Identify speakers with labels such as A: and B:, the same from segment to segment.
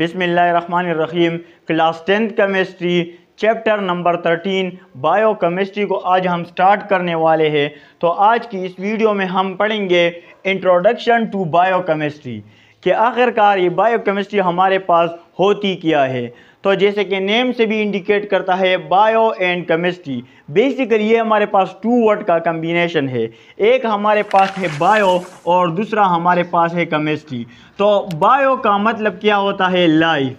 A: बिसमीम class tenth chemistry chapter number thirteen biochemistry को आज हम स्टार्ट करने वाले हैं तो आज की इस वीडियो में हम पढ़ेंगे इंट्रोडक्शन टू बायो केमिस्ट्री कि आखिरकार ये बायोकेमिस्ट्री हमारे पास होती क्या है तो जैसे कि नेम से भी इंडिकेट करता है बायो एंड केमिस्ट्री बेसिकली ये हमारे पास टू वर्ड का कम्बिनेशन है एक हमारे पास है बायो और दूसरा हमारे पास है केमिस्ट्री तो बायो का मतलब क्या होता है लाइफ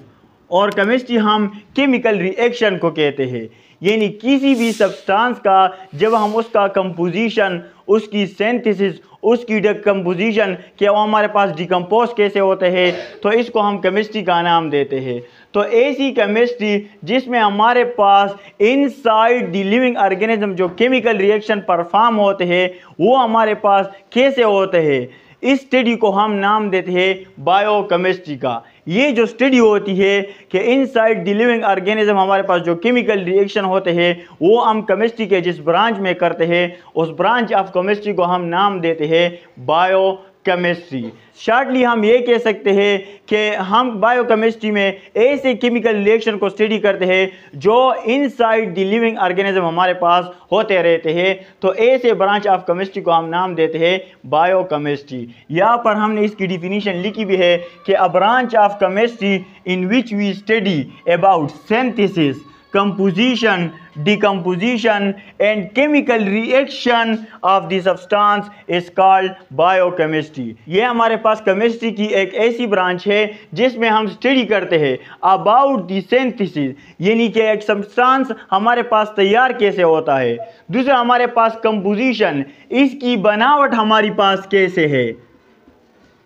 A: और केमिस्ट्री हम केमिकल रिएक्शन को कहते हैं यानी किसी भी सब्सटेंस का जब हम उसका कंपोजिशन उसकी सेंथिसिस उसकी डिकम्पोजिशन क्या वो हमारे पास डिकम्पोज कैसे होते हैं तो इसको हम केमिस्ट्री का नाम देते हैं तो ऐसी केमिस्ट्री जिसमें हमारे पास इनसाइड द लिविंग ऑर्गेनिज्म जो केमिकल रिएक्शन परफॉर्म होते हैं वो हमारे पास कैसे होते हैं इस स्टडी को हम नाम देते हैं बायोकेमिस्ट्री का ये जो स्टडी होती है कि इनसाइड द लिविंग ऑर्गेनिज्म हमारे पास जो केमिकल रिएक्शन होते हैं वो हम केमिस्ट्री के जिस ब्रांच में करते हैं उस ब्रांच ऑफ केमिस्ट्री को हम नाम देते हैं बायो केमिस्ट्री शार्टली हम ये कह सकते हैं कि हम बायोकेमिस्ट्री में ऐसे केमिकल रिएक्शन को स्टडी करते हैं जो इनसाइड द लिविंग ऑर्गेनिज्म हमारे पास होते रहते हैं तो ऐसे ब्रांच ऑफ केमिस्ट्री को हम नाम देते हैं बायोकेमिस्ट्री यहाँ पर हमने इसकी डिफिनीशन लिखी भी है कि a branch of chemistry in which we study about synthesis composition, decomposition and chemical reaction of the substance is called biochemistry. ये हमारे पास chemistry की एक ऐसी branch है जिसमें हम study करते हैं about the synthesis यानी कि एक substance हमारे पास तैयार कैसे होता है दूसरा हमारे पास composition इसकी बनावट हमारे पास कैसे है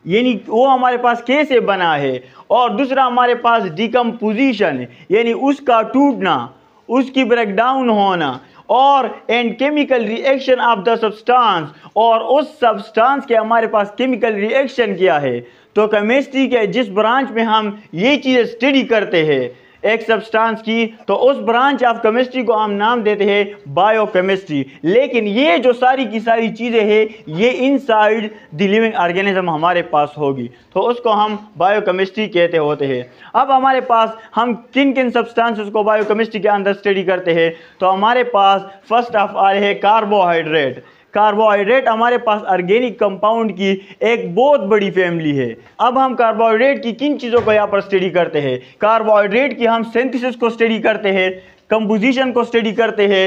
A: यानी वो हमारे पास के से बना है और दूसरा हमारे पास डिकम्पोजिशन यानी उसका टूटना उसकी ब्रेकडाउन होना और and chemical reaction of the substance और उस सब्सटेंस के हमारे पास केमिकल रिएक्शन क्या है तो केमिस्ट्री के जिस ब्रांच में हम ये चीज़ें स्टडी करते हैं एक सब्सटेंस की तो उस ब्रांच ऑफ केमिस्ट्री को हम नाम देते हैं बायोकेमिस्ट्री लेकिन ये जो सारी की सारी चीज़ें हैं ये इनसाइड द लिविंग ऑर्गेनिज्म हमारे पास होगी तो उसको हम बायोकेमिस्ट्री कहते होते हैं अब हमारे पास हम किन किन सब्सटेंसेस को बायोकेमिस्ट्री के अंदर स्टडी करते हैं तो हमारे पास फर्स्ट ऑफ आल है कार्बोहाइड्रेट कार्बोहाइड्रेट हमारे पास ऑर्गेनिक कंपाउंड की एक बहुत बड़ी फैमिली है अब हम कार्बोहाइड्रेट की किन चीज़ों को यहाँ पर स्टडी करते हैं कार्बोहाइड्रेट की हम सेंथिसिस को स्टडी करते हैं कंपोजिशन को स्टडी करते हैं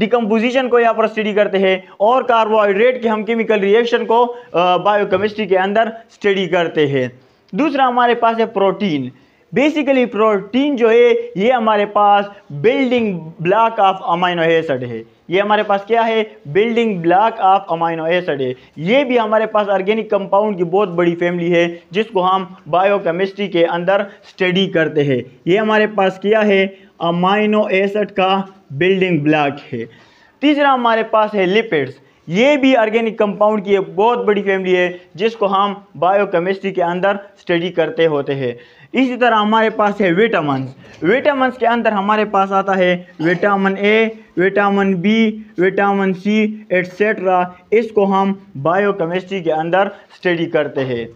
A: डिकम्पोजिशन को यहाँ पर स्टडी करते हैं और कार्बोहाइड्रेट के हम केमिकल रिएक्शन को बायोकेमिस्ट्री के अंदर स्टडी करते हैं दूसरा हमारे पास है प्रोटीन बेसिकली प्रोटीन जो है ये हमारे पास building block of amino acid है ये हमारे पास क्या है building block of amino acid है ये भी हमारे पास ऑर्गेनिक कंपाउंड की बहुत बड़ी फैमिली है जिसको हम बायोकेमिस्ट्री के अंदर स्टडी करते हैं ये हमारे पास क्या है अमाइनो एसड का बिल्डिंग ब्लॉक है तीसरा हमारे पास है लिपिड्स ये भी ऑर्गेनिक कंपाउंड की एक बहुत बड़ी फैमिली है जिसको हम बायोकेमिस्ट्री के अंदर स्टडी करते होते हैं इसी तरह हमारे पास है विटामिन विटामिन के अंदर हमारे पास आता है vitamin A vitamin B vitamin C etcetera इसको हम बायोकेमिस्ट्री के अंदर स्टडी करते हैं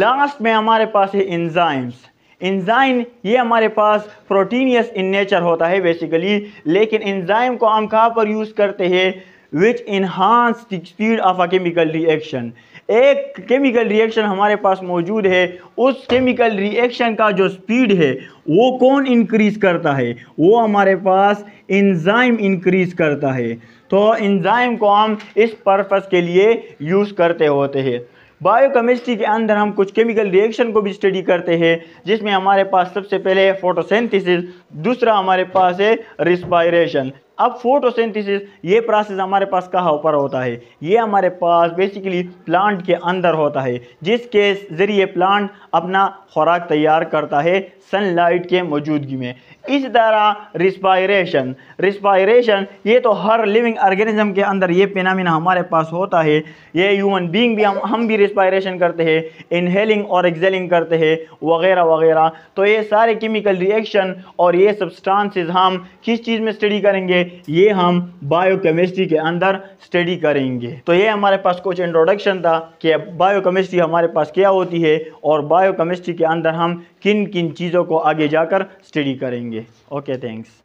A: लास्ट में हमारे पास है इंजाइम्स इंजाइन ये हमारे पास प्रोटीनियस इन नेचर होता है बेसिकली लेकिन इंजाइम को हम कहाँ पर यूज़ करते हैं which enhance the speed of a chemical reaction एक केमिकल रिएक्शन हमारे पास मौजूद है उस केमिकल रिएक्शन का जो स्पीड है वो कौन इंक्रीज करता है वो हमारे पास इंजाइम इंक्रीज करता है तो इंजाइम को हम इस पर्पस के लिए यूज़ करते होते हैं बायोकेमिस्ट्री के अंदर हम कुछ केमिकल रिएक्शन को भी स्टडी करते हैं जिसमें हमारे पास सबसे पहले फोटोसिंथेसिस, फोटोसेंथिस दूसरा हमारे पास है रिस्पायरेशन अब फोटोसिंथेसिस ये प्रोसेस हमारे पास कहाँ ऊपर होता है ये हमारे पास बेसिकली प्लांट के अंदर होता है जिसके ज़रिए प्लांट अपना खुराक तैयार करता है सनलाइट के मौजूदगी में इस तरह रिस्पायरेशन रिस्पायरेशन ये तो हर लिविंग ऑर्गेनिज्म के अंदर ये पेनामिना हमारे पास होता है ये ह्यूमन बीइंग भी हम हम भी रिस्पायरेशन करते हैं इनहेलिंग और एक्जेलिंग करते हैं वगैरह वगैरह तो ये सारे केमिकल रिएक्शन और ये सब्सटेंसेस हम किस चीज़ में स्टडी करेंगे ये हम बायोकेमिस्ट्री के अंदर स्टडी करेंगे तो ये हमारे पास कुछ इंट्रोडक्शन था कि बायोकेमिस्ट्री हमारे पास क्या होती है और बायोकेमिस्ट्री के अंदर हम किन किन चीज़ों को आगे जाकर स्टडी करेंगे ओके थैंक्स